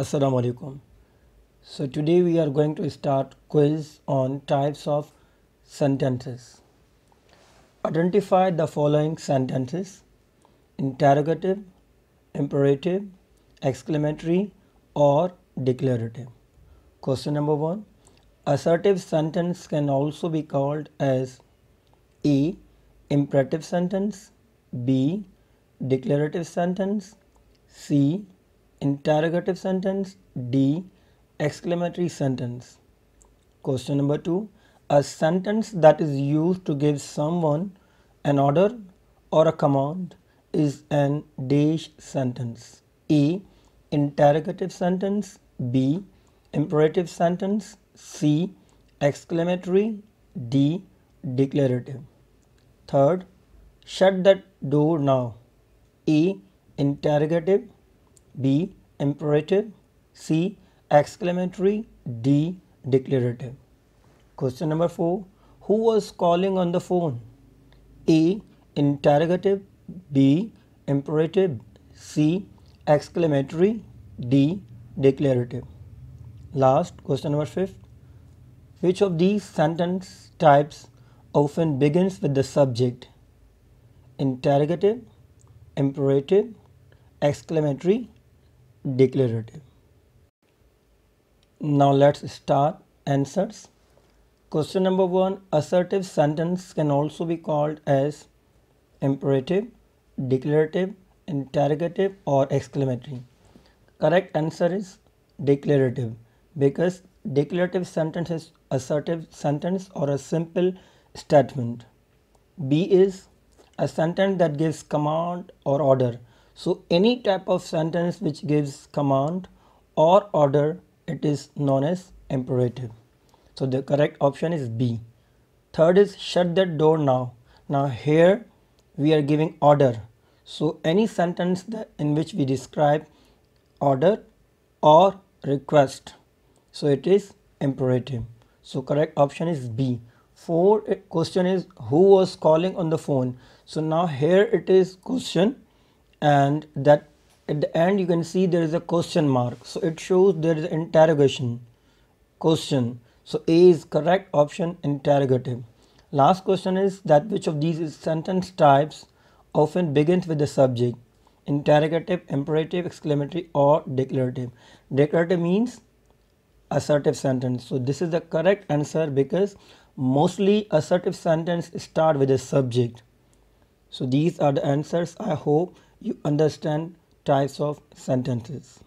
Assalamualaikum. So today we are going to start quiz on types of sentences. Identify the following sentences. Interrogative, imperative, exclamatory or declarative. Question number 1. Assertive sentence can also be called as A. Imperative sentence B. Declarative sentence C interrogative sentence D exclamatory sentence question number 2 a sentence that is used to give someone an order or a command is an dash sentence A interrogative sentence B imperative sentence C exclamatory D declarative third shut that door now A interrogative B. Imperative C. Exclamatory D. Declarative Question number 4. Who was calling on the phone? A. Interrogative B. Imperative C. Exclamatory D. Declarative Last question number 5. Which of these sentence types often begins with the subject? Interrogative, imperative, exclamatory declarative. Now let's start answers. Question number one assertive sentence can also be called as imperative, declarative, interrogative, or exclamatory. Correct answer is declarative because declarative sentence is assertive sentence or a simple statement. B is a sentence that gives command or order so any type of sentence which gives command or order it is known as imperative. So the correct option is B. Third is shut that door now. Now here we are giving order. So any sentence that in which we describe order or request. So it is imperative. So correct option is B. Four question is who was calling on the phone. So now here it is question and that at the end you can see there is a question mark so it shows there is interrogation question so a is correct option interrogative last question is that which of these sentence types often begins with the subject interrogative imperative exclamatory or declarative declarative means assertive sentence so this is the correct answer because mostly assertive sentence start with a subject so these are the answers i hope you understand types of sentences.